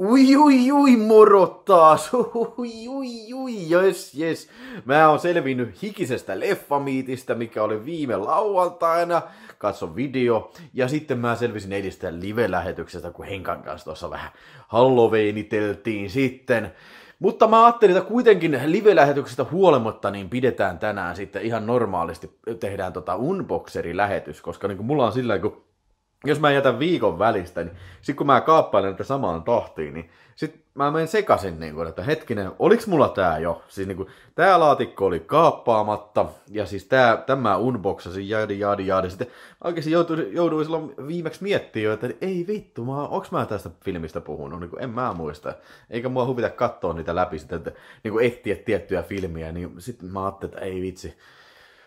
Ui, ui, ui, moro taas. Ui, ui, ui, yes, yes. Mä oon selvinnyt hikisestä leffamiitistä, mikä oli viime lauantaina. Katso video. Ja sitten mä selvisin eilistä live-lähetyksestä, kun Henkan kanssa tuossa vähän halloweeniteltiin sitten. Mutta mä ajattelin, että kuitenkin live-lähetyksestä huolimatta niin pidetään tänään sitten ihan normaalisti, tehdään tota unboxeri-lähetys, koska niin mulla on sillä kun jos mä jätän viikon välistä, niin sit kun mä kaappailen näitä samaan tahtiin, niin sit mä menen sekaisin, niin kuin, että hetkinen, oliks mulla tää jo? Siis niin kuin, tää laatikko oli kaappaamatta, ja siis tää, tämä unboxasin, jadi, jadi, jadi. Sitten oikeasti jouduin, jouduin silloin viimeksi miettimään, että ei vittu, mä, onks mä tästä filmistä puhunut? Niin kuin, en mä muista. Eikä mua huvita katsoa niitä läpi, sitten, että niin kuin etsiä tiettyjä filmiä, niin sitten mä ajattelin, että ei vitsi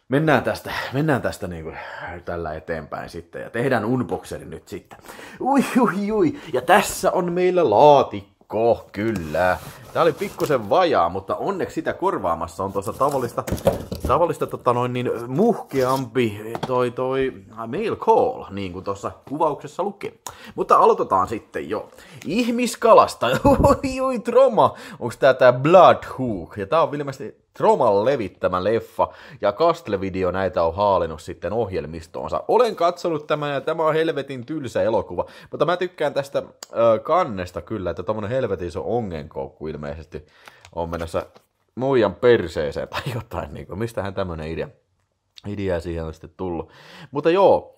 mennään tästä, mennään tästä niin kuin tällä eteenpäin sitten ja tehdään unboxeri nyt sitten. Ui, ui, ui. Ja tässä on meillä laatikko, kyllä. Tää oli pikkusen vajaa, mutta onneksi sitä korvaamassa on tuossa tavallista, tavallista tota noin niin muhkeampi toi, toi mail call, niin kuin tuossa kuvauksessa lukee. Mutta aloitetaan sitten jo. Ihmiskalasta, ui, ui, troma. Onks tää tää Bloodhook? Ja tää on ilmeisesti Troman levittämä leffa, ja Castle-video näitä on haalinut sitten ohjelmistoonsa. Olen katsonut tämän, ja tämä on helvetin tylsä elokuva, mutta mä tykkään tästä ö, kannesta kyllä, että tommonen helvetin iso ongenkoukku ilmeisesti on menossa muijan perseeseen tai jotain, niin kuin, mistähän tämmönen idea, idea siihen on sitten tullut. Mutta joo,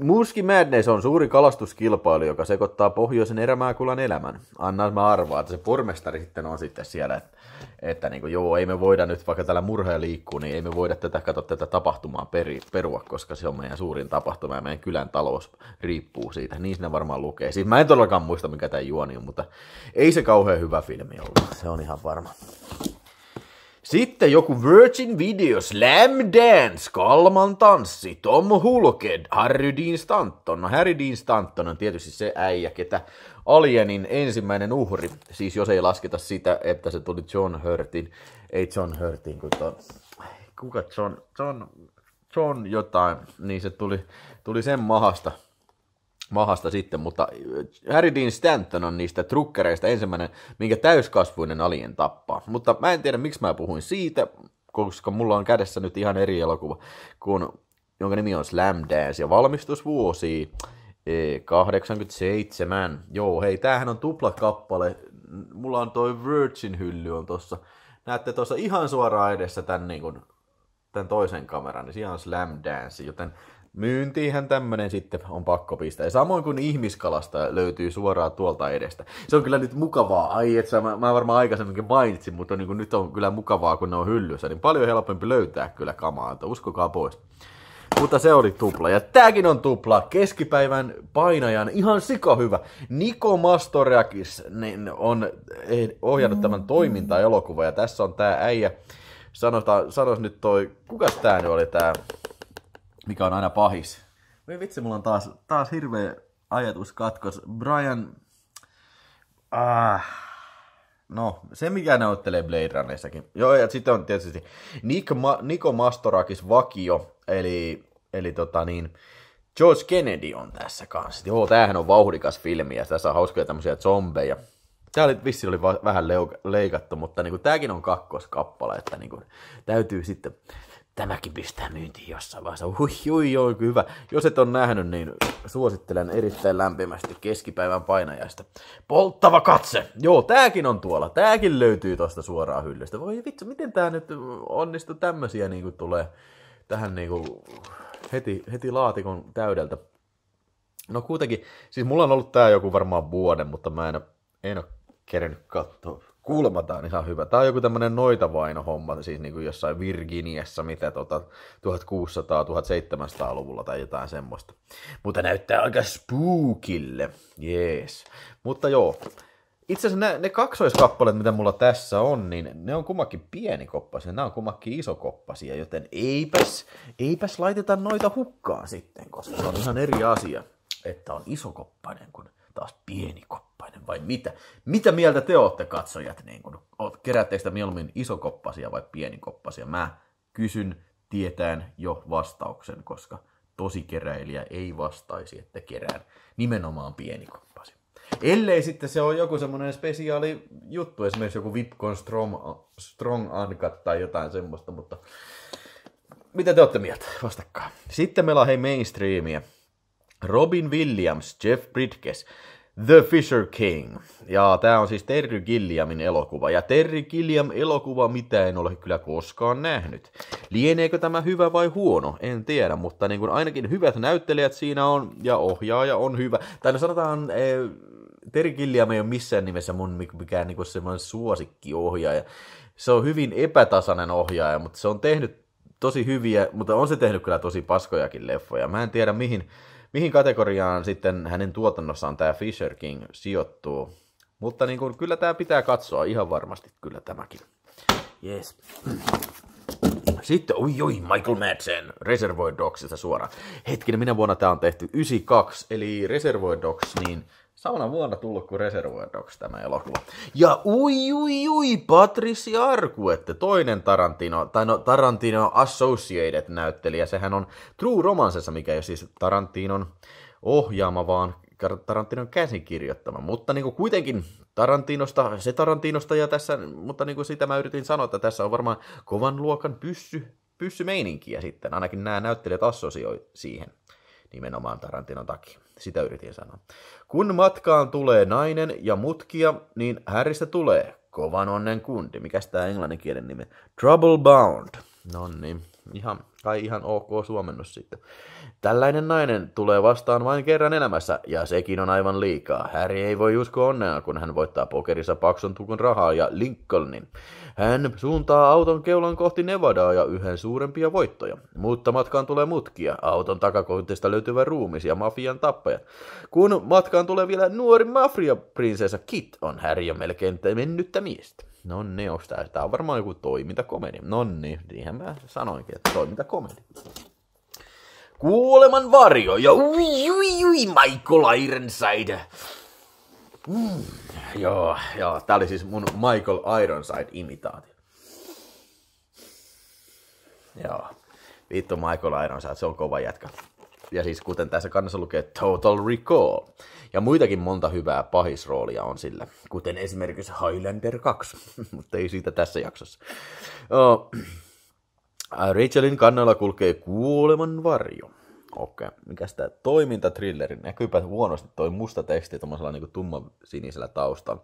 Muuski Madness on suuri kalastuskilpailu, joka sekoittaa pohjoisen erämääkulan elämän. Anna mä arvaa, että se pormestari sitten on sitten siellä, että, että niin kuin, joo, ei me voida nyt, vaikka täällä murhaa liikkuu, niin ei me voida tätä, katso, tätä tapahtumaa peri, perua, koska se on meidän suurin tapahtuma ja meidän kylän talous riippuu siitä. Niin siinä varmaan lukee. Siis mä en todellakaan muista, mikä tämä juoni on, mutta ei se kauhean hyvä filmi ollut. Se on ihan varma. Sitten joku Virgin Video Slam Dance, Kalman tanssi, Tom Hulked, Harry Dean Stanton. No Harry Dean Stanton on tietysti se äijä, ketä Alienin ensimmäinen uhri, siis jos ei lasketa sitä, että se tuli John Hurtin, ei John Hurtin, kun to, kuka John, John, John jotain, niin se tuli, tuli sen mahasta mahasta sitten, mutta äh, Harry Dean Stanton on niistä trukkereista ensimmäinen, minkä täyskasvuinen alien tappaa. Mutta mä en tiedä, miksi mä puhuin siitä, koska mulla on kädessä nyt ihan eri elokuva, kun, jonka nimi on Slam Dance ja valmistusvuosi 87. Eh, Joo, hei, tämähän on tupla kappale. Mulla on toi Virgin hylly on tossa. Näette tuossa ihan suoraan edessä tämän, niin kun, tämän toisen kameran, niin on Slam Dance, joten myyntiinhän tämmöinen sitten on pakko pistää. Ja samoin kuin ihmiskalasta löytyy suoraan tuolta edestä. Se on kyllä nyt mukavaa. Ai, et sä, mä, mä varmaan aikaisemminkin mainitsin, mutta niin kuin nyt on kyllä mukavaa, kun ne on hyllyssä. Niin paljon helpompi löytää kyllä kamaa, että uskokaa pois. Mutta se oli tupla. Ja tääkin on tupla. Keskipäivän painajan ihan sika hyvä. Niko Mastoriakis niin on eh, ohjannut tämän mm. toimintaa elokuva. Ja tässä on tää äijä. Sanotaan, sanois nyt toi, kuka tää nyt oli tää mikä on aina pahis. Voi vitsi, mulla on taas, taas hirveä ajatus, katkos Brian... Ah. No, se mikä näyttelee Blade Runnerissakin. Joo, ja sitten on tietysti Nick Ma- Niko Mastorakis vakio, eli, eli tota niin, George Kennedy on tässä kanssa. Joo, tämähän on vauhdikas filmi, ja tässä on hauskoja tämmöisiä zombeja. Tämä oli, vissi oli va- vähän leuk- leikattu, mutta niin kuin, tämäkin on kakkoskappale, että niin kuin, täytyy sitten tämäkin pistää myyntiin jossain vaiheessa. Hui, hui, joo, hyvä. Jos et ole nähnyt, niin suosittelen erittäin lämpimästi keskipäivän painajaista. Polttava katse! Joo, tääkin on tuolla. Tääkin löytyy tuosta suoraan hyllystä. Voi vitsi, miten tää nyt onnistuu tämmösiä niinku tulee tähän niinku heti, heti laatikon täydeltä. No kuitenkin, siis mulla on ollut tää joku varmaan vuoden, mutta mä en, en ole kerennyt katsoa Kuulemma tämä on ihan hyvä. Tämä on joku tämmöinen noitavainohomma, siis niin kuin jossain Virginiassa, mitä tota 1600-1700-luvulla tai jotain semmoista. Mutta näyttää aika spookille, jees. Mutta joo, itse asiassa ne, ne kaksoiskappaleet, mitä mulla tässä on, niin ne on kummakin pienikoppasia, nämä on kummakin isokoppasia, joten eipäs, eipäs laiteta noita hukkaan sitten, koska se on ihan eri asia, että on isokoppainen kuin taas pienikoppainen vai mitä? Mitä mieltä te olette katsojat? Niin kun, keräättekö sitä mieluummin isokoppasia vai pienikoppasia? Mä kysyn tietään jo vastauksen, koska tosi keräilijä ei vastaisi, että kerään nimenomaan pienikoppasia. Ellei sitten se on joku semmoinen spesiaali juttu, esimerkiksi joku Vipcon Strong, Strong Uncut tai jotain semmoista, mutta mitä te olette mieltä? Vastakkaa. Sitten meillä on hei mainstreamia. Robin Williams, Jeff Bridges, The Fisher King. Ja tämä on siis Terry Gilliamin elokuva. Ja Terry Gilliam elokuva, mitä en ole kyllä koskaan nähnyt. Lieneekö tämä hyvä vai huono? En tiedä, mutta niin kuin ainakin hyvät näyttelijät siinä on ja ohjaaja on hyvä. Tai no sanotaan, eh, Terry Gilliam ei ole missään nimessä mun mikään niin semmoinen suosikkiohjaaja. Se on hyvin epätasainen ohjaaja, mutta se on tehnyt tosi hyviä, mutta on se tehnyt kyllä tosi paskojakin leffoja. Mä en tiedä mihin mihin kategoriaan sitten hänen tuotannossaan tämä Fisher King sijoittuu. Mutta niin kuin, kyllä tämä pitää katsoa ihan varmasti, kyllä tämäkin. Yes. Sitten, oi oi, Michael Madsen, Reservoir Dogsista suoraan. Hetkinen, minä vuonna tämä on tehty? 92, eli Reservoir Dogs, niin samana vuonna tullut kuin Reservoir Dogs tämä elokuva. Ja ui, ui, ui, Patrici että toinen Tarantino, tai no, Tarantino Associated-näyttelijä. Sehän on True Romancessa, mikä ei ole siis Tarantinon ohjaama, vaan Tarantinon käsikirjoittama. Mutta niin kuin kuitenkin Tarantinosta, se Tarantinosta ja tässä, mutta niin kuin sitä mä yritin sanoa, että tässä on varmaan kovan luokan pyssy, pyssymeininkiä sitten. Ainakin nämä näyttelijät assosioi siihen nimenomaan Tarantinon takia. Sitä yritin sanoa. Kun matkaan tulee nainen ja mutkia, niin häristä tulee kovan onnen kundi. Mikäs tämä englanninkielen nimi? Trouble Bound. No niin. Ihan, kai ihan ok Suomennus sitten. Tällainen nainen tulee vastaan vain kerran elämässä, ja sekin on aivan liikaa. Häri ei voi uskoa onnea, kun hän voittaa pokerissa paksun tukun rahaa ja Lincolnin. Hän suuntaa auton keulan kohti Nevadaa ja yhden suurempia voittoja. Mutta matkaan tulee mutkia, auton takakontista löytyvä ruumis ja mafian tappajat. Kun matkaan tulee vielä nuori mafia-prinsessa Kit, on Häri jo melkein mennyttä miestä. No niin, onko tää? Tää on varmaan joku toimintakomedia. No niin, siihen mä sanoinkin, että toimintakomedia. Kuoleman varjo ja ui, ui, ui, Michael Ironside. Mm, joo, joo, tää oli siis mun Michael Ironside-imitaatio. Joo, vittu Michael Ironside, se on kova jätkä. Ja siis kuten tässä kannassa lukee Total Recall. Ja muitakin monta hyvää pahisroolia on sillä, kuten esimerkiksi Highlander 2, mutta ei siitä tässä jaksossa. Oh. Rachelin kannalla kulkee kuoleman varjo. Okei, okay. mikä sitä toimintatrilleri, näkyypä huonosti toi musta teksti tuommoisella niinku tumman sinisellä taustalla.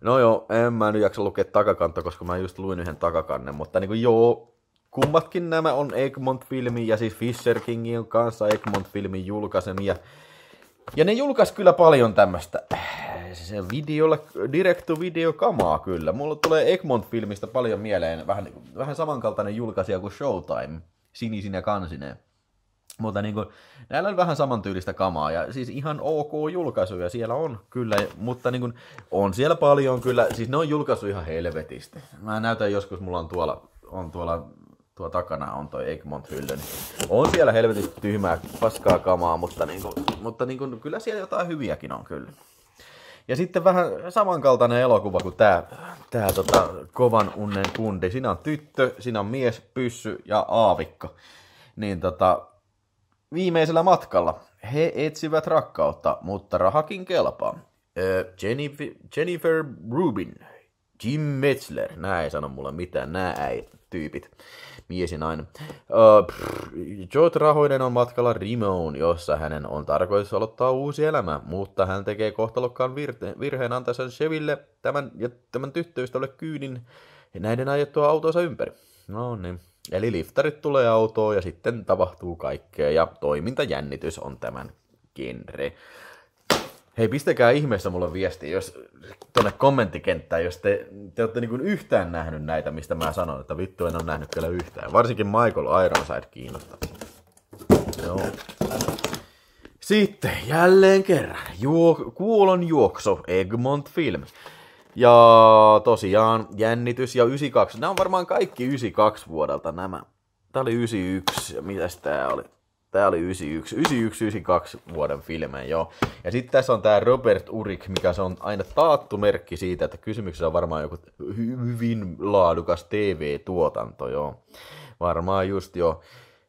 No joo, en mä nyt jaksa lukea takakanta, koska mä just luin yhden takakannen, mutta niinku joo, kummatkin nämä on egmont filmi ja siis Fisher Kingin kanssa Egmont-filmin julkaisemia ja ne julkaisi kyllä paljon tämmöistä se videolla, direct to video kamaa kyllä. Mulla tulee Egmont-filmistä paljon mieleen vähän, vähän samankaltainen julkaisija kuin Showtime, sinisinä kansineen. Mutta niin kuin, näillä on vähän samantyylistä kamaa ja siis ihan ok julkaisuja siellä on kyllä, mutta niin kuin, on siellä paljon kyllä, siis ne on julkaisu ihan helvetistä. Mä näytän joskus, mulla on tuolla, on tuolla tuo takana on toi Egmont hylly. Niin on siellä helvetistä tyhmää paskaa kamaa, mutta, niinku, mutta niinku, kyllä siellä jotain hyviäkin on kyllä. Ja sitten vähän samankaltainen elokuva kuin tää, tää tota, kovan unnen kundi. Siinä on tyttö, siinä on mies, pyssy ja aavikko. Niin tota, viimeisellä matkalla he etsivät rakkautta, mutta rahakin kelpaa. Jennifer, Jennifer Rubin, Jim Metzler, nämä ei sano mulle mitään, nää ei tyypit miesin aina. Uh, Joe Rahoinen on matkalla Rimoon, jossa hänen on tarkoitus aloittaa uusi elämä, mutta hän tekee kohtalokkaan virte- virheen antaessaan Cheville tämän, ja tämän tyttöystävälle kyynin ja näiden ajettua autonsa ympäri. No niin. Eli liftarit tulee autoon ja sitten tapahtuu kaikkea ja toimintajännitys on tämän genre. Hei, pistäkää ihmeessä mulle viesti, jos tuonne kommenttikenttään, jos te, te olette niin yhtään nähnyt näitä, mistä mä sanon, että vittu en ole nähnyt kyllä yhtään. Varsinkin Michael Ironside kiinnostaa. Joo. Sitten jälleen kerran, juo, kuolon juokso, Egmont Film. Ja tosiaan jännitys ja 92. Nämä on varmaan kaikki 92 vuodelta nämä. Tämä oli 91, ja mitäs tää oli? Tämä oli 91, 91, 92 vuoden filmeen, joo. Ja sitten tässä on tämä Robert Urik, mikä se on aina taattu merkki siitä, että kysymyksessä on varmaan joku hyvin laadukas TV-tuotanto, joo. Varmaan just, joo.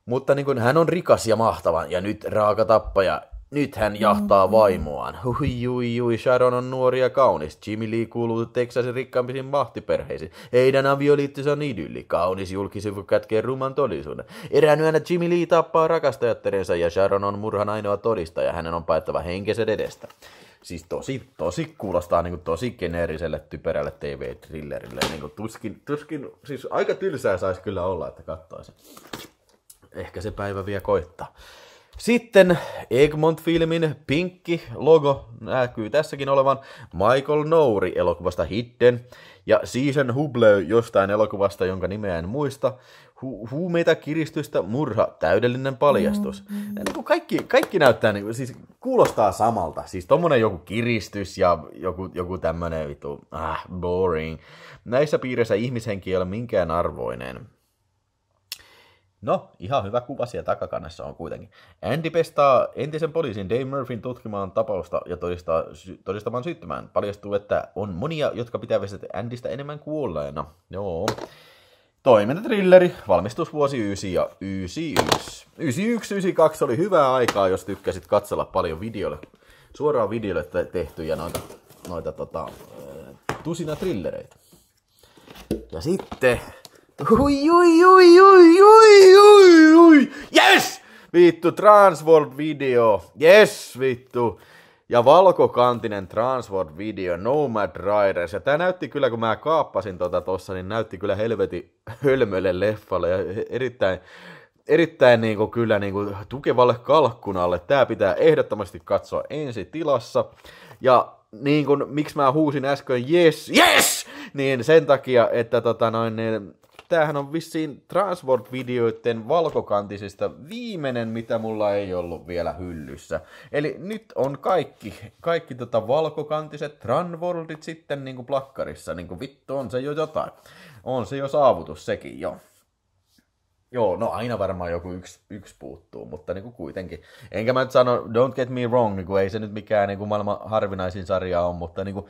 Mutta niin kun, hän on rikas ja mahtava, ja nyt raaka tappaja nyt hän jahtaa mm. vaimoaan. Hui hui, hui, Sharon on nuori ja kaunis. Jimmy Lee kuuluu Texasin rikkaampiin mahtiperheisiin. Heidän avioliittonsa on idylli. Kaunis julkisivu kätkee ruman todisuuden. Erään yönä Jimmy Lee tappaa rakastajattarensa ja Sharon on murhan ainoa todistaja. Hänen on paettava henkensä edestä. Siis tosi, tosi kuulostaa niin kuin tosi geneeriselle typerälle tv trillerille Niin kuin tuskin, tuskin, siis aika tylsää saisi kyllä olla, että katsoisi. Ehkä se päivä vielä koittaa. Sitten Egmont-filmin pinkki logo näkyy tässäkin olevan Michael Nouri elokuvasta Hidden ja Season Huble jostain elokuvasta, jonka nimeä en muista. Hu- huumeita, kiristystä, murha, täydellinen paljastus. Mm, hmm Niin kuin kaikki, kaikki näyttää, niin kuin, siis kuulostaa samalta. Siis tommonen joku kiristys ja joku, joku tämmönen vitu, ah, boring. Näissä piirissä ihmishenki ei ole minkään arvoinen. No, ihan hyvä kuva siellä takakannessa on kuitenkin. Andy pestaa entisen poliisin Dave Murphyn tutkimaan tapausta ja todistaa, sy- todistamaan syyttämään. Paljastuu, että on monia, jotka pitävät Andystä enemmän kuolleena. Joo. Toimintatrilleri, valmistus vuosi 9 ja 91. 91, oli hyvää aikaa, jos tykkäsit katsella paljon videolle, suoraan videolle tehtyjä noita, noita tota, tusina trillereitä. Ja sitten Oi, oi, oi, oi, oi, oi, oi. Yes! Vittu, Transworld-video. Yes, vittu. Ja valkokantinen Transworld-video, Nomad Riders. Ja tää näytti kyllä, kun mä kaappasin tota tossa, niin näytti kyllä helvetin hölmölle leffalle. Ja erittäin, erittäin niinku kyllä niinku tukevalle kalkkunalle. Tää pitää ehdottomasti katsoa ensi tilassa. Ja niin kuin, miksi mä huusin äsken, yes, yes! Niin sen takia, että tota noin, niin tämähän on vissiin Transworld-videoiden valkokantisista viimeinen, mitä mulla ei ollut vielä hyllyssä. Eli nyt on kaikki, kaikki tota valkokantiset Transworldit sitten niinku plakkarissa, niinku vittu on se jo jotain. On se jo saavutus sekin jo. Joo, no aina varmaan joku yksi, yksi puuttuu, mutta niin kuin kuitenkin. Enkä mä nyt sano, don't get me wrong, niin kuin ei se nyt mikään niin kuin maailman harvinaisin sarja on, mutta niin kuin,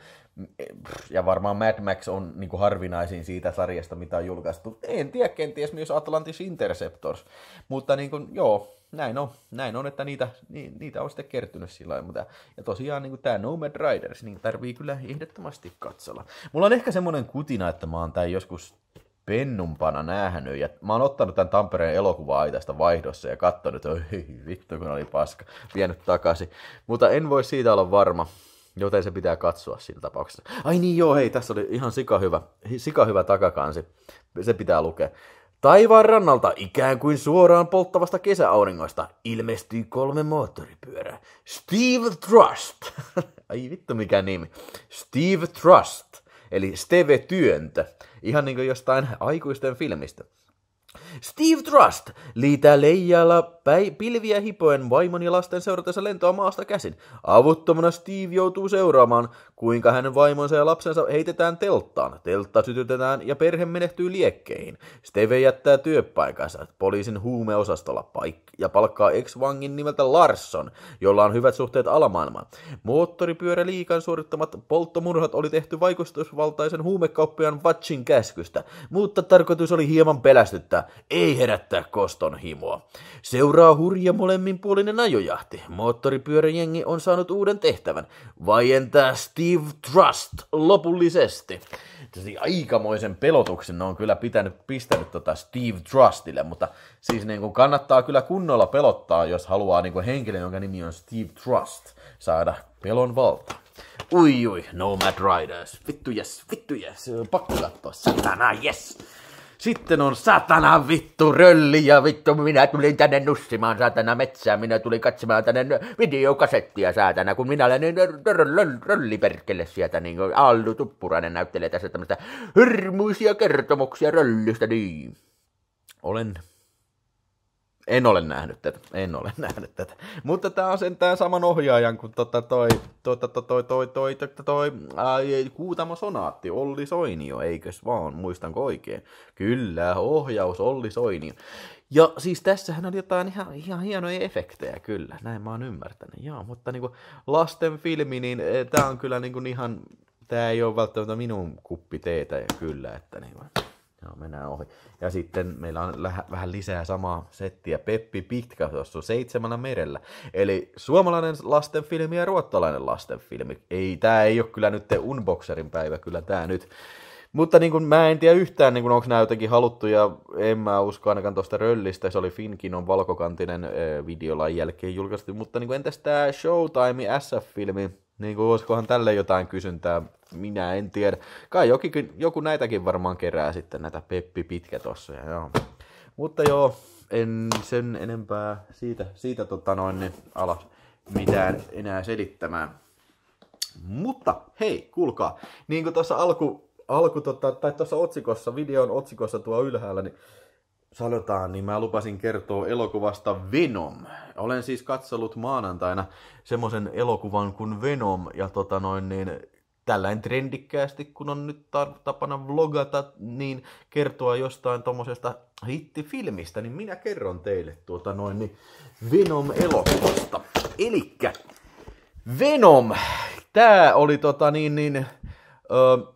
ja varmaan Mad Max on niin kuin harvinaisin siitä sarjasta, mitä on julkaistu. En tiedä, kenties myös Atlantis Interceptors, mutta niin kuin, joo, näin on, näin on, että niitä, ni, niitä on sitten kertynyt sillä lailla. Mutta, ja tosiaan niin tämä Nomad Riders, niin tarvii kyllä ehdottomasti katsella. Mulla on ehkä semmoinen kutina, että mä oon tämän joskus pennumpana nähnyt, ja mä oon ottanut tämän Tampereen elokuva aitaista vaihdossa ja katsonut, oi vittu kun oli paska, vienyt takaisin. Mutta en voi siitä olla varma, joten se pitää katsoa siinä tapauksessa. Ai niin joo, hei, tässä oli ihan sika hyvä, sika hyvä takakansi, se pitää lukea. Taivaan rannalta ikään kuin suoraan polttavasta kesäauringosta ilmestyy kolme moottoripyörää. Steve Trust. Ai vittu mikä nimi. Steve Trust eli Steve-työntä, ihan niin kuin jostain aikuisten filmistä. Steve Trust liitää leijalla päi- pilviä hipoen vaimon ja lasten seuratessa lentoa maasta käsin. Avuttomana Steve joutuu seuraamaan, kuinka hänen vaimonsa ja lapsensa heitetään telttaan, teltta sytytetään ja perhe menehtyy liekkeihin. Steve jättää työpaikansa poliisin huumeosastolla paik- ja palkkaa ex-vangin nimeltä Larsson, jolla on hyvät suhteet alamaailmaan. liikan suorittamat polttomurhat oli tehty vaikutusvaltaisen huumekauppiaan Vatchin käskystä, mutta tarkoitus oli hieman pelästyttää, ei herättää koston himoa. Seuraa hurja molemminpuolinen ajojahti. Moottoripyöräjengi on saanut uuden tehtävän, vaientaa Steve Steve Trust lopullisesti. Tosi aikamoisen pelotuksen on kyllä pitänyt, pistänyt tota Steve Trustille, mutta siis niin kuin kannattaa kyllä kunnolla pelottaa, jos haluaa niin kuin henkilö, jonka nimi on Steve Trust, saada pelon valta. Ui ui, Nomad Riders. Vittu jes, vittu jes. Pakko katsoa, satana, yes. Sitten on satana vittu rölli ja vittu minä tulin tänne nussimaan saatana metsään. Minä tulin katsomaan tänne videokasettia saatana, kun minä olen niin perkele sieltä. Niin kuin Allu Tuppurainen näyttelee tässä tämmöistä hirmuisia kertomuksia röllistä. Niin. Olen en ole nähnyt tätä, en ole nähnyt tätä. Mutta tämä on sentään saman ohjaajan kuin tota toi, tota toi, toi, toi, toi, toi, tota toi ai, Kuutamo Sonaatti, Olli Soinio, eikös vaan, muistanko oikein? Kyllä, ohjaus Olli Soinio. Ja siis tässähän oli jotain ihan, ihan hienoja efektejä, kyllä, näin mä oon ymmärtänyt. Joo, mutta niinku lasten filmi, niin eh, tämä on kyllä niinku ihan, tämä ei ole välttämättä minun kuppi ja kyllä, että niinku... No, mennään ohi. Ja sitten meillä on lä- vähän lisää samaa settiä. Peppi Pitkä tuossa seitsemällä merellä. Eli suomalainen lastenfilmi ja ruottalainen lastenfilmi. Ei, tämä ei ole kyllä nyt te unboxerin päivä, kyllä tämä nyt. Mutta niin kun, mä en tiedä yhtään, niin onko nämä jotenkin haluttu, ja en mä usko ainakaan tuosta röllistä, se oli Finkinon valkokantinen äh, videolain jälkeen julkaistu, mutta niin kun, entäs tämä Showtime SF-filmi, niin kuin olisikohan tälle jotain kysyntää, minä en tiedä. Kai jokin, joku näitäkin varmaan kerää sitten näitä Peppi Ja joo. Mutta joo, en sen enempää siitä, siitä tota noin, niin ala mitään enää selittämään. Mutta hei, kuulkaa, niin kuin tuossa alku, alku tota, tai tuossa otsikossa, videon otsikossa tuo ylhäällä, niin sanotaan, niin mä lupasin kertoa elokuvasta Venom. Olen siis katsellut maanantaina semmoisen elokuvan kuin Venom, ja tota noin, niin tällainen trendikkäästi, kun on nyt tapana vlogata, niin kertoa jostain tommosesta hittifilmistä, niin minä kerron teille tuota noin, niin Venom-elokuvasta. Elikkä Venom, tää oli tota niin, niin öö,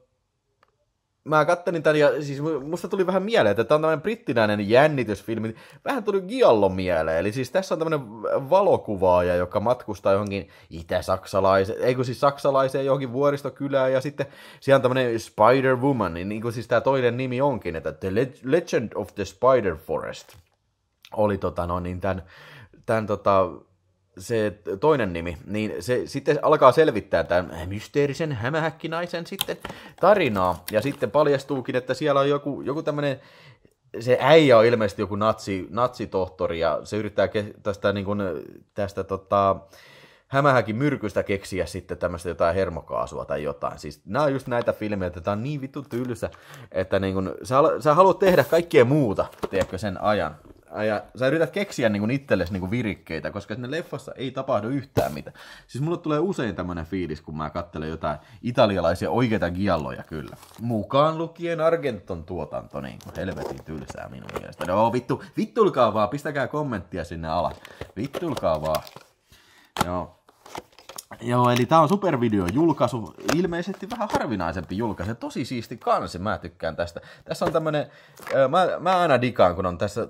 mä kattelin tän ja siis musta tuli vähän mieleen, että tämä on tämmöinen brittinäinen jännitysfilmi. Vähän tuli Giallo mieleen, eli siis tässä on tämmöinen valokuvaaja, joka matkustaa johonkin itä-saksalaiseen, ei kun siis saksalaiseen johonkin vuoristokylään ja sitten siellä on tämmöinen Spider-Woman, niin, niin kuin siis tämä toinen nimi onkin, että The Legend of the Spider Forest oli tota noin, niin tämän, tämän tota, se toinen nimi, niin se sitten alkaa selvittää tämän mysteerisen hämähäkkinaisen sitten tarinaa. Ja sitten paljastuukin, että siellä on joku, joku tämmöinen se äijä on ilmeisesti joku natsi, natsitohtori ja se yrittää tästä, niin kuin, tästä tota, hämähäkin myrkystä keksiä sitten tämmöistä jotain hermokaasua tai jotain. Siis nämä on just näitä filmejä, että tämä on niin vittu tylsä, että niin kun, sä, sä haluat tehdä kaikkea muuta, tiedätkö, sen ajan ja sä yrität keksiä niin itsellesi niin virikkeitä, koska sinne leffassa ei tapahdu yhtään mitään. Siis mulle tulee usein tämmönen fiilis, kun mä katselen jotain italialaisia oikeita gialloja kyllä. Mukaan lukien Argenton tuotanto, niin kuin helvetin tylsää minun mielestä. No vittu, vittulkaa vaan, pistäkää kommenttia sinne alas. Vittulkaa vaan. Joo. Joo, eli tää on supervideo julkaisu, ilmeisesti vähän harvinaisempi julkaisu, tosi siisti kansi, mä tykkään tästä. Tässä on tämmönen, mä, mä aina dikaan, kun on tässä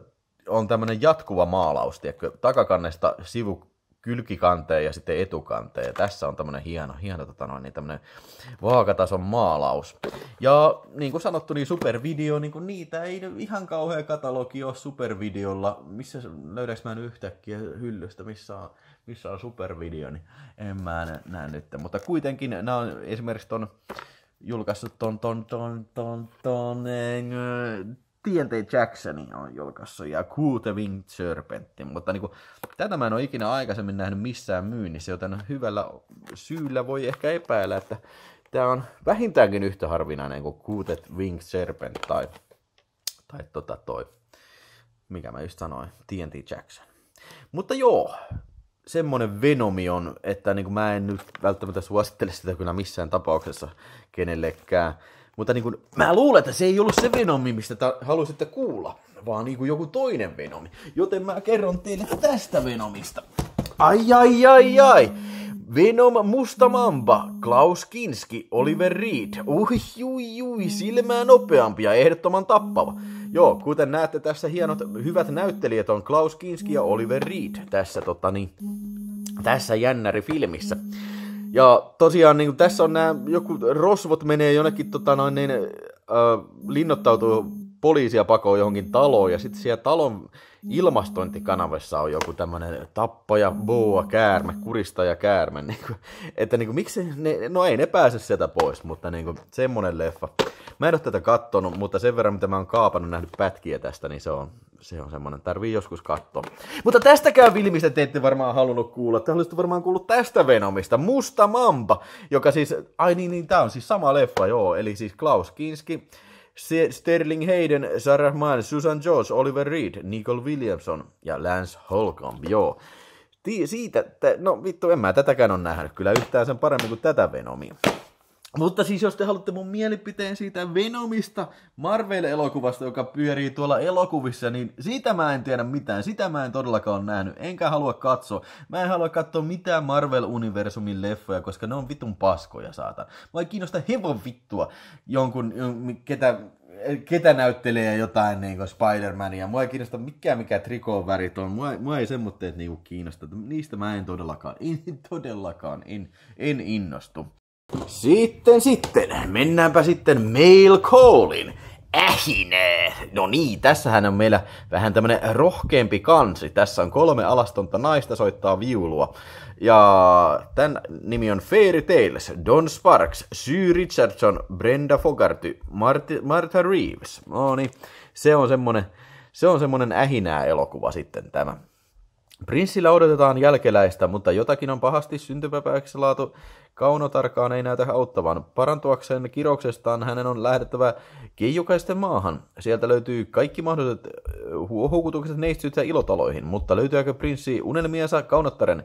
on tämmöinen jatkuva maalaus, tiedätkö, takakannesta sivu, kylkikanteen ja sitten etukanteen. Ja tässä on tämmöinen hieno, hieno tota noin, niin tämmönen vaakatason maalaus. Ja niin kuin sanottu, niin supervideo, niin kuin niitä ei ihan kauhea katalogi ole supervideolla. Missä löydäks mä nyt yhtäkkiä hyllystä, missä on, missä on supervideo, niin en mä näe nyt. Mutta kuitenkin nämä on esimerkiksi ton julkaissut ton, ton, ton, ton, ton, ton T.N.T. Jacksoni on julkaissut ja Cool the Winged Serpentin, mutta niin kuin, tätä mä en ole ikinä aikaisemmin nähnyt missään myynnissä, joten hyvällä syyllä voi ehkä epäillä, että tämä on vähintäänkin yhtä harvinainen kuin the Winged Serpent tai, tai tota toi, mikä mä just sanoin, T.N.T. Jackson. Mutta joo, semmonen Venomi on, että niin kuin mä en nyt välttämättä suosittele sitä kyllä missään tapauksessa kenellekään. Mutta niin kuin, mä luulen, että se ei ollut se Venomi, mistä ta- halusitte kuulla, vaan niin kuin joku toinen Venomi. Joten mä kerron teille tästä Venomista. Ai, ai, ai, ai. Venom Mustamamba, Klaus Kinski, Oliver Reed. Ui, ui, ui, silmää nopeampi ja ehdottoman tappava. Joo, kuten näette tässä hienot, hyvät näyttelijät on Klaus Kinski ja Oliver Reed tässä, tota niin, tässä jännäri filmissä. Ja tosiaan niin tässä on nämä, joku rosvot menee jonnekin tota, noin, niin, äh, linnoittautuu poliisia pakoon johonkin mm. taloon ja sitten siellä talon ilmastointikanavassa on joku tämmöinen tappaja, boa, käärme, kuristaja, käärme. Niin kuin, että niin kuin, miksi ne, no ei ne pääse sieltä pois, mutta niin kuin, semmoinen leffa. Mä en ole tätä kattonut, mutta sen verran mitä mä oon kaapannut nähnyt pätkiä tästä, niin se on, se on semmoinen, tarvii joskus katsoa. Mutta tästäkään filmistä te ette varmaan halunnut kuulla. Te olisitte varmaan kuullut tästä Venomista, Musta Mamba, joka siis, ai niin, niin tämä on siis sama leffa, joo, eli siis Klaus Kinski, Sterling Hayden, Sarah Miles, Susan Jones, Oliver Reed, Nicole Williamson ja Lance Holcomb, joo. Ti- siitä, että, no vittu, en mä tätäkään ole nähnyt kyllä yhtään sen paremmin kuin tätä Venomia. Mutta siis jos te haluatte mun mielipiteen siitä Venomista Marvel-elokuvasta, joka pyörii tuolla elokuvissa, niin siitä mä en tiedä mitään. Sitä mä en todellakaan ole nähnyt. Enkä halua katsoa. Mä en halua katsoa mitään Marvel-universumin leffoja, koska ne on vitun paskoja, saatan. Mä ei kiinnosta hevon vittua jonkun, ketä ketä näyttelee jotain niin Spider-Mania. Mua ei kiinnosta mikään, mikä trikoon värit on. Mua, mua ei semmoitteet niinku kiinnosta. Niistä mä en todellakaan, en, todellakaan, en, en innostu. Sitten sitten, mennäänpä sitten Mail Callin ähine. No niin, tässähän on meillä vähän tämmönen rohkeampi kansi. Tässä on kolme alastonta naista soittaa viulua. Ja tämän nimi on Fairy Tales, Don Sparks, Sue Richardson, Brenda Fogarty, Marti, Martha Reeves. No niin, se on semmonen, se on semmonen ähinää elokuva sitten tämä. Prinssillä odotetaan jälkeläistä, mutta jotakin on pahasti laatu. kaunotarkaan ei näytä auttavan. Parantuakseen kiroksestaan hänen on lähdettävä keijukaisten maahan. Sieltä löytyy kaikki mahdolliset eh, huokutukset neistyt ja ilotaloihin, mutta löytyykö prinssi unelmiensa kaunottaren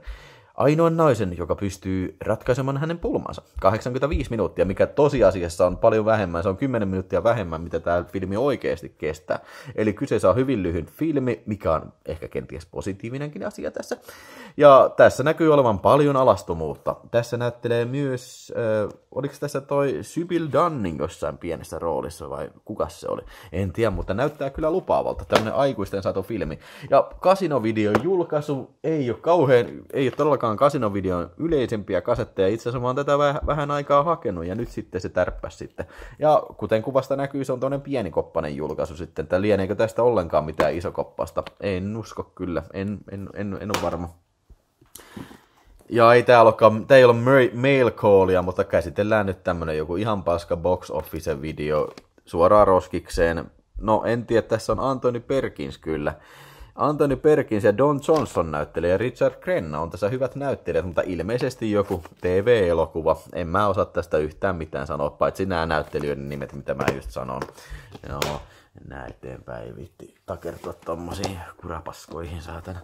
ainoan naisen, joka pystyy ratkaisemaan hänen pulmansa. 85 minuuttia, mikä tosiasiassa on paljon vähemmän. Se on 10 minuuttia vähemmän, mitä tämä filmi oikeasti kestää. Eli kyseessä on hyvin lyhyt filmi, mikä on ehkä kenties positiivinenkin asia tässä. Ja tässä näkyy olevan paljon alastomuutta. Tässä näyttelee myös, äh, oliko tässä toi Sybil Dunning jossain pienessä roolissa vai kuka se oli? En tiedä, mutta näyttää kyllä lupaavalta. Tämmöinen aikuisten saatu filmi. Ja kasinovideon julkaisu ei ole kauhean, ei ole todellakaan aikaan kasinovideon yleisempiä kasetteja. Itse asiassa mä oon tätä vähän, vähän aikaa hakenut ja nyt sitten se tärppäs sitten. Ja kuten kuvasta näkyy, se on toinen pienikoppainen julkaisu sitten. Että lieneekö tästä ollenkaan mitään isokoppasta? En usko kyllä, en, en, en, en ole varma. Ja ei tää, olekaan, tää ei ole mail callia, mutta käsitellään nyt tämmönen joku ihan paska box office video suoraan roskikseen. No en tiedä, tässä on Antoni Perkins kyllä. Anthony Perkins ja Don Johnson näyttelijä ja Richard Crenna on tässä hyvät näyttelijät, mutta ilmeisesti joku TV-elokuva. En mä osaa tästä yhtään mitään sanoa, paitsi nämä näyttelijöiden nimet, mitä mä just sanon. Joo, nää eteenpäin vitti takertua tommosiin kurapaskoihin, saatana.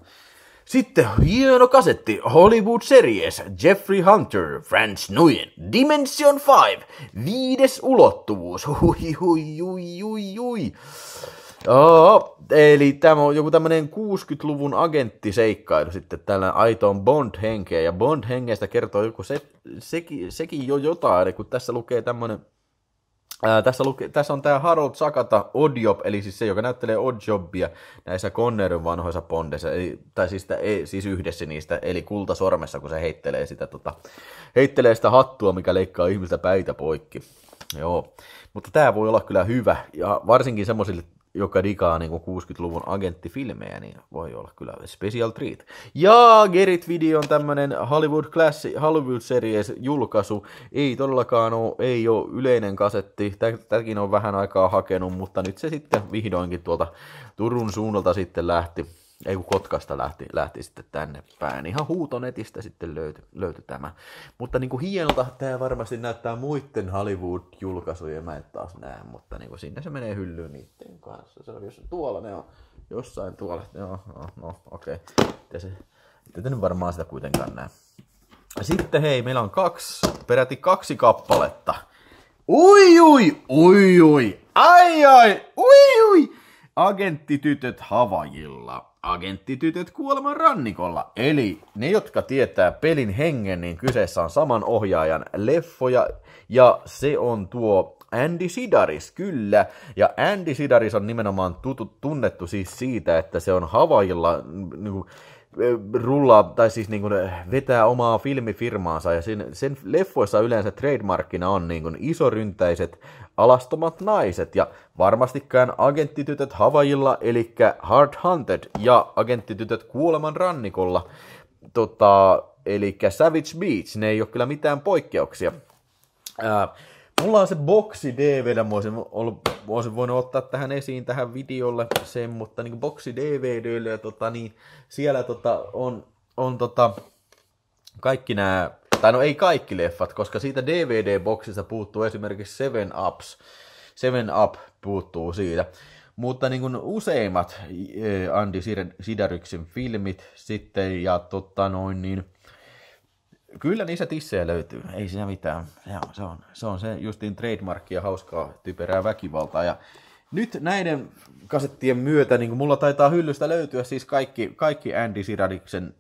Sitten hieno kasetti, Hollywood Series, Jeffrey Hunter, Franz Nguyen, Dimension 5, viides ulottuvuus, hui hui hui hui hui. Joo, eli tämä on joku tämmöinen 60-luvun agenttiseikkailu sitten, tällä aitoon Bond-henkeä, ja Bond-hengestä kertoo joku, se, sekin, sekin jo jotain, eli kun tässä lukee tämmöinen, ää, tässä, luke, tässä on tämä Harold Sakata Odjob, eli siis se, joka näyttelee Odjobia näissä Connerin vanhoissa Bondeissa, eli, tai siis, sitä, ei, siis yhdessä niistä, eli kultasormessa, kun se heittelee sitä, tota, heittelee sitä hattua, mikä leikkaa ihmiltä päitä poikki. Joo, mutta tämä voi olla kyllä hyvä, ja varsinkin semmoisille joka digaa niin 60-luvun agenttifilmejä, niin voi olla kyllä special treat. Ja Gerrit Video on tämmönen Hollywood Class, Hollywood Series julkaisu. Ei todellakaan ole, ei ole yleinen kasetti. Tätäkin on vähän aikaa hakenut, mutta nyt se sitten vihdoinkin tuolta Turun suunnalta sitten lähti ei kun Kotkasta lähti, lähti sitten tänne päin. Ihan huutonetistä sitten löytyi löyty tämä. Mutta niin kuin hienolta tämä varmasti näyttää muiden Hollywood-julkaisuja, mä en taas näe, mutta niin kuin sinne se menee hyllyyn niiden kanssa. Se on, jos tuolla ne on, jossain tuolla, joo, no, no okei. Okay. Ette nyt varmaan sitä kuitenkaan näe. Sitten hei, meillä on kaksi, peräti kaksi kappaletta. Ui, ui, ui, ui, ai, ai, ui, ui. Agenttitytöt Havajilla agenttitytöt kuoleman rannikolla. Eli ne, jotka tietää pelin hengen, niin kyseessä on saman ohjaajan leffoja, ja se on tuo Andy Sidaris, kyllä. Ja Andy Sidaris on nimenomaan tutut, tunnettu siis siitä, että se on Havailla mm, niin kuin, Eh, rullaa, tai siis niin kuin eh, vetää omaa filmifirmaansa, ja sen, sen leffoissa yleensä trademarkkina on niin kuin isoryntäiset alastomat naiset, ja varmastikään agenttitytöt Havajilla, eli Hard Hunted, ja agenttitytöt Kuoleman rannikolla, tota, eli Savage Beach, ne ei ole kyllä mitään poikkeuksia. Ää, Mulla on se boksi DVD, mä olisin, ollut, olisin voinut ottaa tähän esiin tähän videolle sen, mutta niin boksi dvd ja tota, niin siellä tota, on, on tota, kaikki nämä, tai no ei kaikki leffat, koska siitä DVD-boksista puuttuu esimerkiksi Seven Ups. Seven Up puuttuu siitä. Mutta niin kuin useimmat eh, Andy Sidäryksen filmit sitten ja tota noin niin, Kyllä niissä tissejä löytyy, ei siinä mitään. Se on se, on, se, on se justiin ja hauskaa, typerää väkivaltaa. Ja nyt näiden kasettien myötä, niin mulla taitaa hyllystä löytyä siis kaikki, kaikki Andy Siradiksen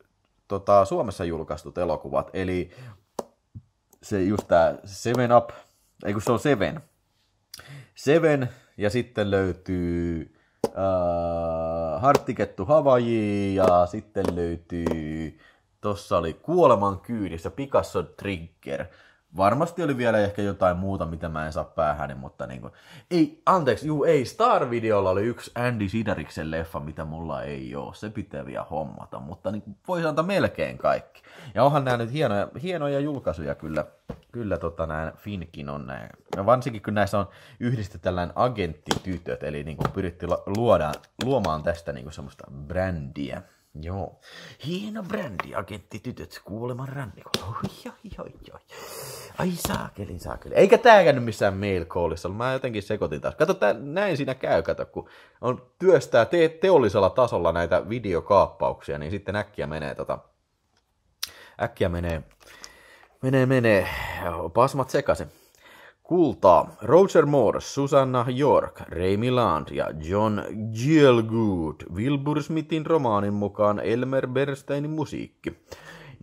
tota, Suomessa julkaistut elokuvat. Eli se just tää Seven Up, ei kun se on Seven. Seven ja sitten löytyy äh, Hartikettu Havaji ja sitten löytyy Tossa oli Kuoleman kyydissä Picasso Trigger. Varmasti oli vielä ehkä jotain muuta, mitä mä en saa päähäni, mutta niin kuin, ei, anteeksi, juu, ei, Star-videolla oli yksi Andy Sidariksen leffa, mitä mulla ei oo, se pitää vielä hommata, mutta niin kuin, voi antaa melkein kaikki. Ja onhan nämä nyt hienoja, hienoja julkaisuja kyllä, kyllä tota näin Finkin on näin. Ja varsinkin kun näissä on yhdistetään agenttitytöt, eli niin kuin pyrittiin luoda, luomaan tästä niin kuin semmoista brändiä. Joo. hieno agentti tytöt kuoleman rannikolla. Oi, oi, oi, oi. Ai saakeli, saakeli. Eikä tääkään nyt missään mail callissa. Mä jotenkin sekoitin taas. Kato, tää, näin siinä käy, kato, kun on työstää te- teollisella tasolla näitä videokaappauksia, niin sitten äkkiä menee tota, äkkiä menee, menee, menee, pasmat sekaisin. Kultaa Roger Moore, Susanna York, Ray Miland ja John Gielgud Wilbur Smithin romaanin mukaan Elmer Bernsteinin musiikki.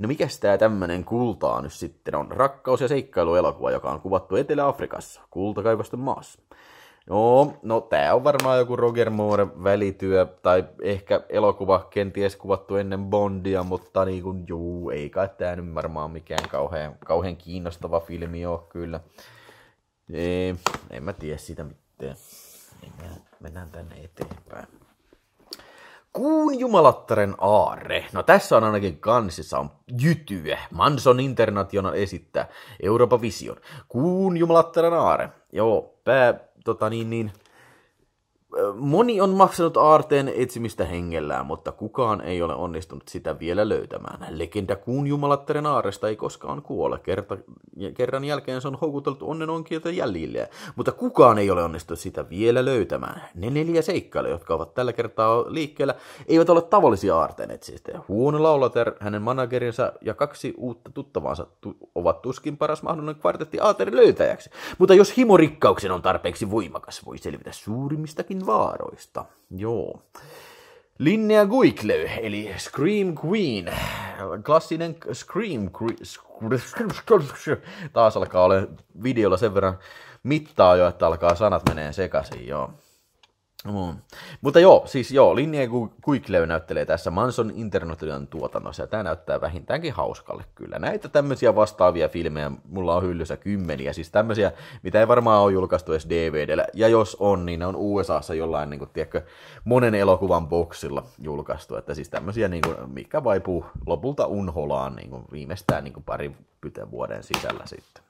No mikäs tää tämmönen kultaa nyt sitten on? Rakkaus- ja seikkailuelokuva, joka on kuvattu Etelä-Afrikassa, kultakaivasten maassa. No, no tää on varmaan joku Roger Moore välityö, tai ehkä elokuva kenties kuvattu ennen Bondia, mutta niin kuin, juu, ei kai tää nyt varmaan mikään kauhean, kauhean kiinnostava filmi ole kyllä. Ei, en mä tiedä sitä mitään. Mennään, mennään tänne eteenpäin. Kuun jumalattaren aare. No tässä on ainakin kansissa on jytyä. Manson International esittää Euroopan vision. Kuun jumalattaren aare. Joo, pää, tota niin, niin, Moni on maksanut aarteen etsimistä hengellään, mutta kukaan ei ole onnistunut sitä vielä löytämään. Legenda kuun jumalattaren aaresta ei koskaan kuole. Kerta, kerran jälkeen se on houkuteltu onnen onkieltä jäljille, mutta kukaan ei ole onnistunut sitä vielä löytämään. Ne neljä seikkailua, jotka ovat tällä kertaa liikkeellä, eivät ole tavallisia aarteen etsistä. Huono laulater, hänen managerinsa ja kaksi uutta tuttavaansa tu- ovat tuskin paras mahdollinen kvartetti aarteen löytäjäksi. Mutta jos himorikkauksen on tarpeeksi voimakas, voi selvitä suurimmistakin Linkin vaaroista. Joo. Linnea Guiklöy, eli Scream Queen, klassinen Scream Queen, taas alkaa olla videolla sen verran mittaa jo, että alkaa sanat menee sekaisin, joo. No. Mutta joo, siis joo, Linnea Kuikleu näyttelee tässä Manson Internationalin tuotannossa, ja tämä näyttää vähintäänkin hauskalle kyllä. Näitä tämmöisiä vastaavia filmejä mulla on hyllyssä kymmeniä, siis tämmöisiä, mitä ei varmaan ole julkaistu edes DVDllä, ja jos on, niin ne on USAssa jollain, niin kuin, tiedätkö, monen elokuvan boksilla julkaistu, että siis tämmöisiä, niin kuin, mikä vaipuu lopulta unholaan niin kuin, viimeistään niin kuin parin pyten vuoden sisällä sitten.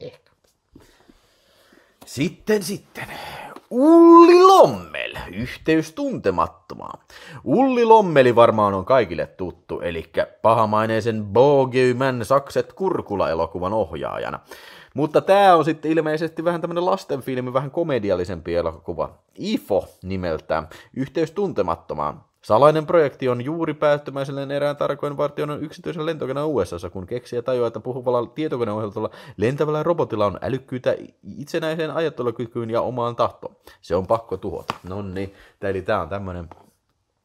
Ehkä. Sitten, sitten. Ulli Lommel, yhteys tuntemattomaan. Ulli Lommeli varmaan on kaikille tuttu, eli pahamaineisen Bogeyman Sakset Kurkula-elokuvan ohjaajana. Mutta tämä on sitten ilmeisesti vähän tämmöinen lastenfilmi, vähän komediallisempi elokuva. IFO nimeltään, yhteys tuntemattomaan. Salainen projekti on juuri päättymäisellään erään tarkoin vartioinnin yksityisen lentokoneen USA, kun keksiä tajuaa, että puhuvalla tietokoneohjelmalla lentävällä robotilla on älykkyyttä itsenäiseen ajattelukykyyn ja omaan tahtoon. Se on pakko tuhota. No niin, eli tämä on tämmöinen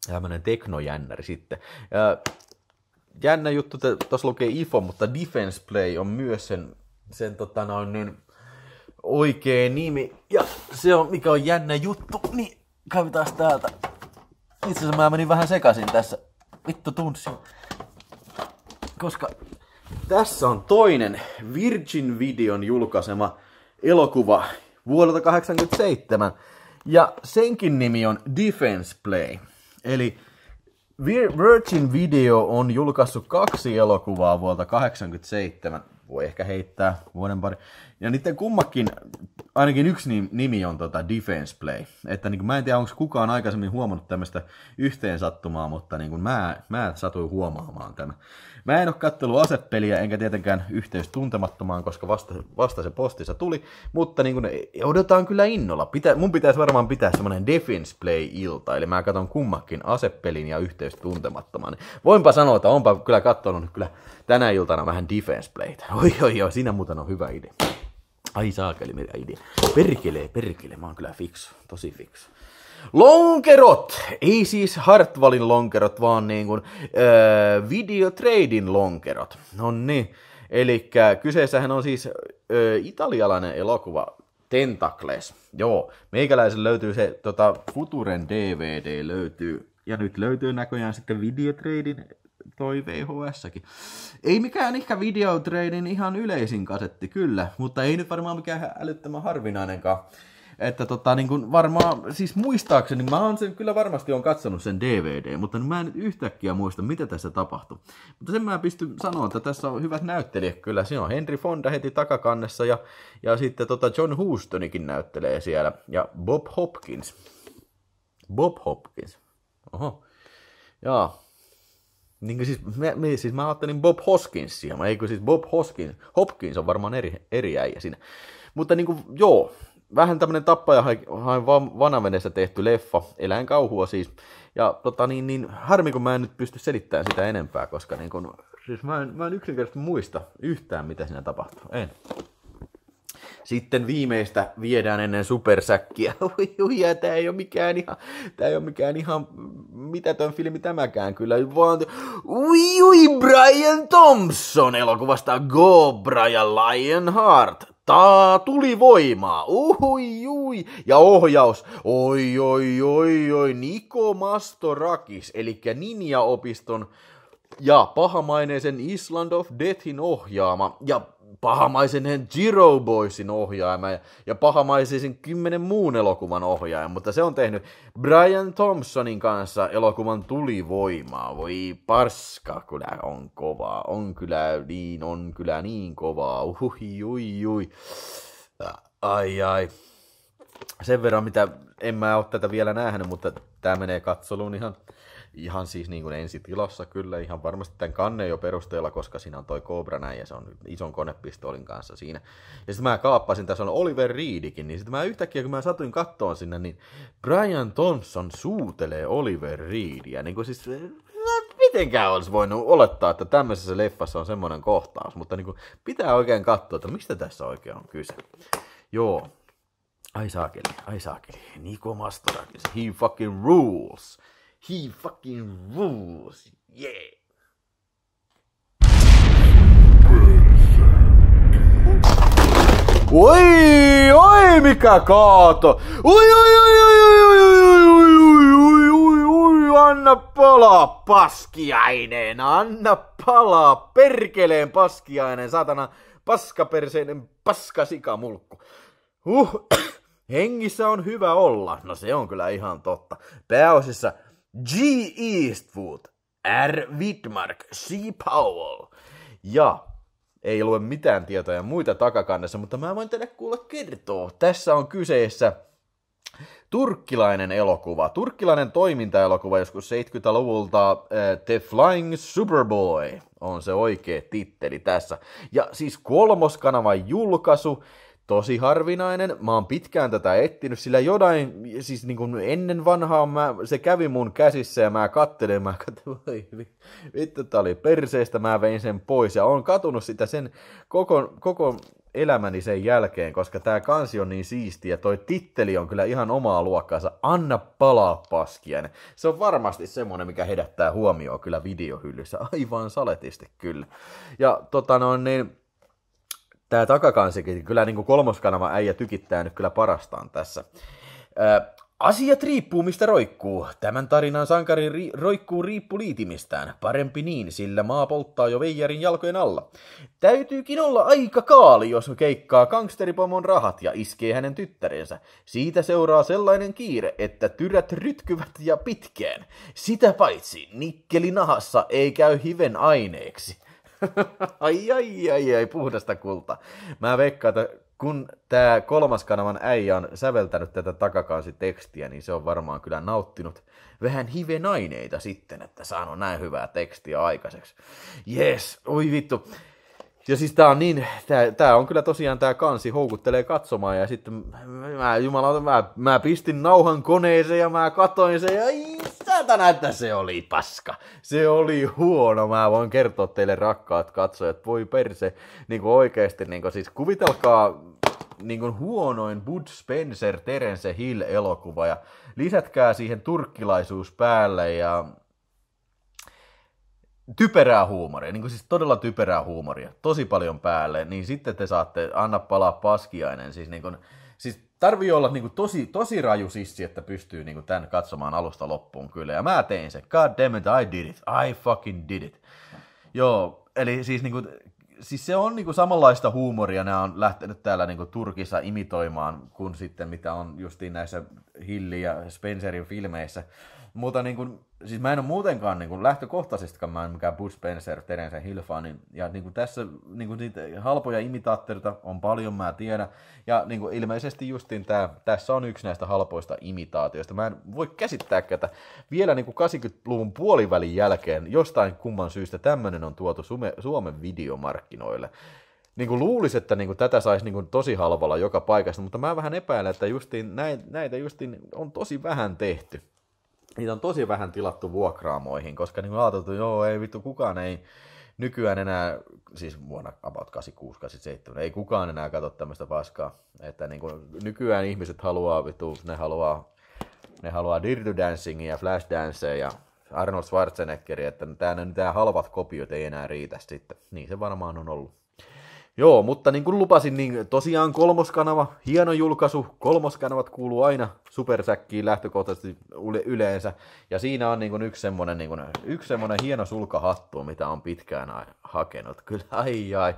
tämmönen teknojännäri sitten. Ja jännä juttu, tuossa lukee IFO, mutta Defense Play on myös sen, sen tota noin, niin, oikea nimi. Ja se on, mikä on jännä juttu, niin kaivetaan täältä itse asiassa mä menin vähän sekaisin tässä. Vittu tunsi. Koska tässä on toinen Virgin Videon julkaisema elokuva vuodelta 87. Ja senkin nimi on Defense Play. Eli Virgin Video on julkaissut kaksi elokuvaa vuodelta 87 voi ehkä heittää vuoden pari. Ja niiden kummakin, ainakin yksi nimi on tota Defense Play. Että niin kuin, mä en tiedä, onko kukaan aikaisemmin huomannut tämmöistä yhteensattumaa, mutta niin kuin mä, mä satuin huomaamaan tämän. Mä en oo kattelu asepeliä, enkä tietenkään yhteys tuntemattomaan, koska vasta, vasta se postissa tuli, mutta niin kun, e, odotaan kyllä innolla. Pitä, mun pitäisi varmaan pitää semmonen defense play-ilta, eli mä katson kummakin asepelin ja yhteys tuntemattoman. Voinpa sanoa, että onpa kyllä kattonut kyllä tänä iltana vähän defense playtä. Oi, oi, oi, siinä muuten on hyvä idea. Ai saakeli, mitä idea. Perkelee, perkelee, mä oon kyllä fiksu, tosi fiksu. Lonkerot! Ei siis Hartwallin lonkerot, vaan niin kuin, öö, videotradin lonkerot. No niin. Eli kyseessähän on siis öö, italialainen elokuva Tentacles. Joo, meikäläisen löytyy se tota, Futuren DVD löytyy. Ja nyt löytyy näköjään sitten videotradin toi VHS-säkin. Ei mikään ehkä videotradin ihan yleisin kasetti, kyllä, mutta ei nyt varmaan mikään älyttömän harvinainenkaan. Että tota, niin kuin varmaan, siis muistaakseni, mä oon sen, kyllä varmasti on katsonut sen DVD, mutta mä en nyt yhtäkkiä muista, mitä tässä tapahtui. Mutta sen mä pystyn sanoa, että tässä on hyvät näyttelijät kyllä. Siinä on Henry Fonda heti takakannessa ja, ja sitten tota John Houstonikin näyttelee siellä ja Bob Hopkins. Bob Hopkins. Oho. Jaa, niin siis, me, me, siis mä ajattelin Bob Hoskinsia, mä eikö siis Bob Hoskins, Hopkins on varmaan eri, eri äijä siinä. Mutta niin kuin, joo, vähän tämmöinen tappaja hain vanavenessä tehty leffa, kauhua siis. Ja tota, niin, niin, harmi kun mä en nyt pysty selittämään sitä enempää, koska niin kun, siis mä en, mä en yksinkertaisesti muista yhtään, mitä siinä tapahtuu. En. Sitten viimeistä viedään ennen supersäkkiä. Ui, ui, tämä ei ole mikään ihan, tämä ei ole mikään ihan mitätön filmi tämäkään kyllä. Vaan, ui, ui, Brian Thompson elokuvasta Go Brian Lionheart Taa tuli voimaa, ohoi jui, ja ohjaus, oi oi oi oi, Niko Mastorakis, eli Ninja-opiston ja pahamaineisen Island of Deathin ohjaama, ja pahamaisen Jiro Boysin ohjaama ja, ja pahamaisen kymmenen muun elokuvan ohjaaja, mutta se on tehnyt Brian Thompsonin kanssa elokuvan tulivoimaa. Voi parska, kyllä on kovaa, on kyllä niin, on kyllä niin kovaa, uhui, ui, ui. Ai, ai. Sen verran, mitä en mä ole tätä vielä nähnyt, mutta tämä menee katseluun ihan ihan siis niin kuin tilassa, kyllä, ihan varmasti tämän kannen jo perusteella, koska siinä on toi Cobra näin ja se on ison konepistoolin kanssa siinä. Ja sitten mä kaappasin, tässä on Oliver Reedikin, niin sitten mä yhtäkkiä kun mä satuin kattoon sinne, niin Brian Thompson suutelee Oliver Reedia, niin kuin siis no, mitenkään olisi voinut olettaa, että tämmöisessä leffassa on semmoinen kohtaus, mutta niin kuin pitää oikein katsoa, että mistä tässä oikein on kyse. Joo, Ai saakeli, ai saakeli. Niko Mastorakis, he fucking rules. He fucking rules. Yeah. Oi, oi, Mikakaato! Oi, oi, oi, oi, oi, oi, oi, oi, oi, oi, oi, anna palaa, paskiainen! Anna palaa, perkeleen paskiainen, satana, paskaperseinen paskasikamulkku. Huh, hengissä on hyvä olla. No se on kyllä ihan totta. Pääosissa G. Eastwood, R. Widmark, C. Powell. Ja ei lue mitään tietoja muita takakannessa, mutta mä voin teille kuulla kertoa. Tässä on kyseessä turkkilainen elokuva, turkkilainen toimintaelokuva joskus 70-luvulta, eh, The Flying Superboy on se oikea titteli tässä. Ja siis kolmoskanavan julkaisu, tosi harvinainen. Mä oon pitkään tätä etsinyt, sillä jotain, siis niin kuin ennen vanhaa mä, se kävi mun käsissä ja mä kattelin, mä kattelin, voi vittu, tää oli perseestä, mä vein sen pois ja oon katunut sitä sen koko, koko elämäni sen jälkeen, koska tää kansi on niin siistiä ja toi titteli on kyllä ihan omaa luokkaansa. Anna palaa paskien. Se on varmasti semmonen, mikä hedättää huomioon kyllä videohyllyssä. Aivan saletisti kyllä. Ja tota noin, niin tämä takakansikin, kyllä niin kuin kolmoskanava äijä tykittää nyt kyllä parastaan tässä. Ö, asiat riippuu mistä roikkuu. Tämän tarinan sankari ri- roikkuu liitimistään. Parempi niin, sillä maa polttaa jo veijarin jalkojen alla. Täytyykin olla aika kaali, jos keikkaa gangsteripomon rahat ja iskee hänen tyttärensä. Siitä seuraa sellainen kiire, että tyrät rytkyvät ja pitkään. Sitä paitsi, nahassa ei käy hiven aineeksi. ai, ai, ai, ai, puhdasta kulta. Mä veikkaan, että kun tämä kolmas kanavan äijä on säveltänyt tätä tekstiä, niin se on varmaan kyllä nauttinut vähän hivenaineita sitten, että saanut näin hyvää tekstiä aikaiseksi. Yes, oi vittu. Ja siis tää on niin, tää, tää on kyllä tosiaan tää kansi houkuttelee katsomaan ja sitten mä, jumala, mä, mä pistin nauhan koneeseen ja mä katoin sen ja ai, että se oli paska. Se oli huono, mä voin kertoa teille rakkaat katsojat, voi perse, niin kuin oikeesti, niin kuin, siis kuvitelkaa niin kuin huonoin Bud Spencer Terence Hill elokuva ja lisätkää siihen turkkilaisuus päälle ja typerää huumoria, niin kuin siis todella typerää huumoria, tosi paljon päälle, niin sitten te saatte anna palaa paskiainen, siis niin kuin, siis tarvii olla niin kuin tosi, tosi raju sissi, että pystyy niin kuin tämän katsomaan alusta loppuun kyllä, ja mä tein sen, god damn it, I did it, I fucking did it. Joo, eli siis niin kuin, siis se on niinku samanlaista huumoria, nämä on lähtenyt täällä niinku Turkissa imitoimaan, kuin sitten mitä on justiin näissä Hilli ja Spencerin filmeissä. Mutta niin kuin, siis mä en ole muutenkaan niin kuin lähtökohtaisestikaan mä en mikään Bud Spencer, Terence Hill fani. Ja niin kuin tässä niin kuin niitä halpoja imitaattorita on paljon, mä tiedän. Ja niin kuin ilmeisesti justin tää, tässä on yksi näistä halpoista imitaatioista. Mä en voi käsittää, että vielä niin kuin 80-luvun puolivälin jälkeen jostain kumman syystä tämmöinen on tuotu suome Suomen videomarkkinoille niin kuin luulisi, että niin kuin tätä saisi niin kuin tosi halvalla joka paikassa, mutta mä vähän epäilen, että justiin näitä, näitä justiin on tosi vähän tehty niitä on tosi vähän tilattu vuokraamoihin, koska niin ajateltu, joo, ei vittu, kukaan ei nykyään enää, siis vuonna about 86, 87, ei kukaan enää katso tämmöistä paskaa. Että niin kuin, nykyään ihmiset haluaa, vittu, ne haluaa, ne haluaa dirty dancingia, flash dancea ja Arnold Schwarzeneggeri, että tämä, nämä halvat kopiot ei enää riitä sitten. Niin se varmaan on ollut. Joo, mutta niin kuin lupasin, niin tosiaan kolmoskanava, hieno julkaisu. Kolmoskanavat kuuluu aina supersäkkiin lähtökohtaisesti yleensä. Ja siinä on niin kuin yksi, semmoinen, niin kuin, yksi semmoinen hieno sulkahattu, mitä on pitkään hakenut. Kyllä, ai ai.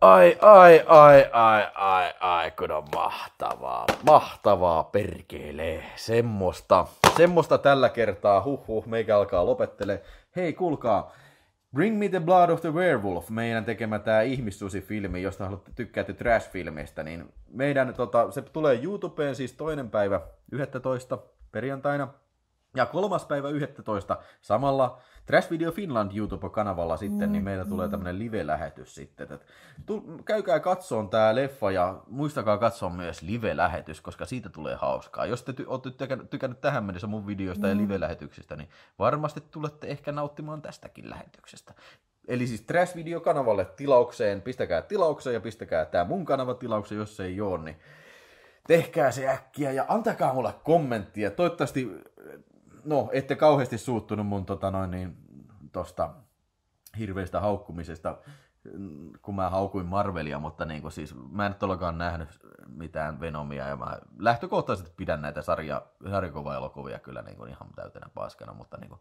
Ai, ai, ai, ai, ai, ai, kun on mahtavaa, mahtavaa perkelee, semmoista, semmoista tällä kertaa, huh, huh meikä alkaa lopettele. Hei, kuulkaa, Bring Me the Blood of the Werewolf, meidän tekemä tämä ihmissusi-filmi, josta haluatte tykkäätte trash-filmeistä, niin meidän, tota, se tulee YouTubeen siis toinen päivä 11. perjantaina. Ja kolmas päivä 11. samalla Trash Video Finland YouTube-kanavalla sitten, mm, niin meillä mm. tulee mm-hmm. tämmöinen live-lähetys sitten. että tu, käykää katsoon tämä leffa ja muistakaa katsoa myös live-lähetys, koska siitä tulee hauskaa. Jos te ty- olette tykännyt, tykännyt tähän mennessä mun videoista mm. ja mm-hmm. live-lähetyksistä, niin varmasti tulette ehkä nauttimaan tästäkin lähetyksestä. Eli siis Trash Video-kanavalle tilaukseen, pistäkää tilaukseen ja pistäkää tämä mun kanava tilaukseen, jos se ei ole, niin tehkää se äkkiä ja antakaa mulle kommenttia. Toivottavasti no, ette kauheasti suuttunut mun tota noin, niin, tosta hirveistä haukkumisesta, kun mä haukuin Marvelia, mutta niin kuin, siis, mä en nyt ollenkaan nähnyt mitään Venomia, ja mä lähtökohtaisesti pidän näitä sarja, sarjakova-elokuvia kyllä niin kuin, ihan täytenä paskana, mutta niin kuin,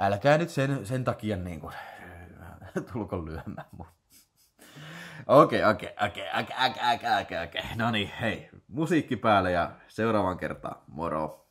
älkää nyt sen, sen takia niin kuin, tulko lyömään mun. Okei, okei, okei, okei, okei, okei, okei. No niin, hei, musiikki päälle ja seuraavan kertaan, moro!